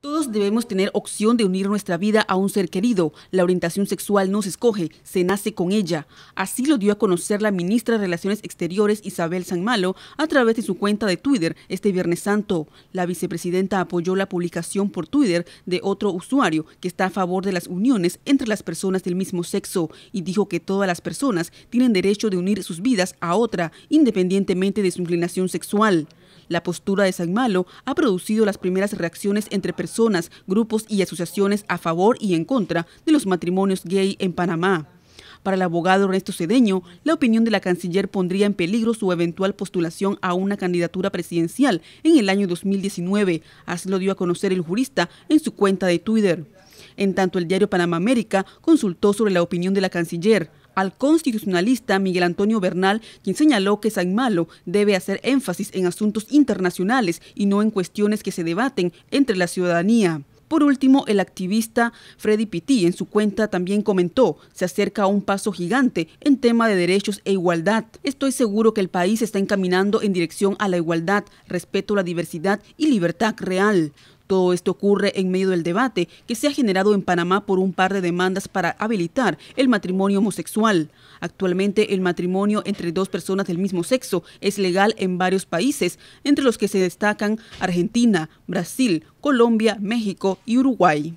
Todos debemos tener opción de unir nuestra vida a un ser querido. La orientación sexual no se escoge, se nace con ella. Así lo dio a conocer la ministra de Relaciones Exteriores Isabel Sanmalo a través de su cuenta de Twitter este Viernes Santo. La vicepresidenta apoyó la publicación por Twitter de otro usuario que está a favor de las uniones entre las personas del mismo sexo y dijo que todas las personas tienen derecho de unir sus vidas a otra, independientemente de su inclinación sexual. La postura de San Malo ha producido las primeras reacciones entre personas, grupos y asociaciones a favor y en contra de los matrimonios gay en Panamá. Para el abogado Ernesto Cedeño, la opinión de la canciller pondría en peligro su eventual postulación a una candidatura presidencial en el año 2019, así lo dio a conocer el jurista en su cuenta de Twitter. En tanto, el diario Panamá América consultó sobre la opinión de la canciller al constitucionalista Miguel Antonio Bernal, quien señaló que San Malo debe hacer énfasis en asuntos internacionales y no en cuestiones que se debaten entre la ciudadanía. Por último, el activista Freddy Pitti en su cuenta también comentó, se acerca a un paso gigante en tema de derechos e igualdad. Estoy seguro que el país está encaminando en dirección a la igualdad, respeto a la diversidad y libertad real. Todo esto ocurre en medio del debate que se ha generado en Panamá por un par de demandas para habilitar el matrimonio homosexual. Actualmente el matrimonio entre dos personas del mismo sexo es legal en varios países, entre los que se destacan Argentina, Brasil, Colombia, México y Uruguay.